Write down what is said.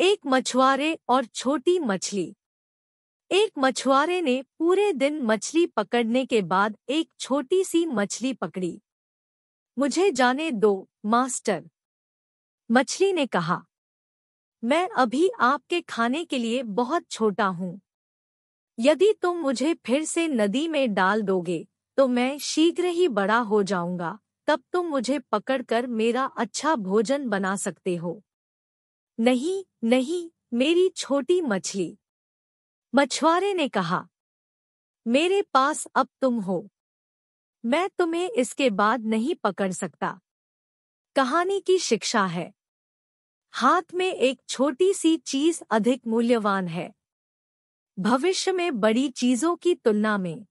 एक मछुआरे और छोटी मछली एक मछुआरे ने पूरे दिन मछली पकड़ने के बाद एक छोटी सी मछली पकड़ी मुझे जाने दो मास्टर मछली ने कहा मैं अभी आपके खाने के लिए बहुत छोटा हूँ यदि तुम मुझे फिर से नदी में डाल दोगे तो मैं शीघ्र ही बड़ा हो जाऊंगा तब तुम मुझे पकड़कर मेरा अच्छा भोजन बना सकते हो नहीं नहीं मेरी छोटी मछली मछुआरे ने कहा मेरे पास अब तुम हो मैं तुम्हें इसके बाद नहीं पकड़ सकता कहानी की शिक्षा है हाथ में एक छोटी सी चीज अधिक मूल्यवान है भविष्य में बड़ी चीजों की तुलना में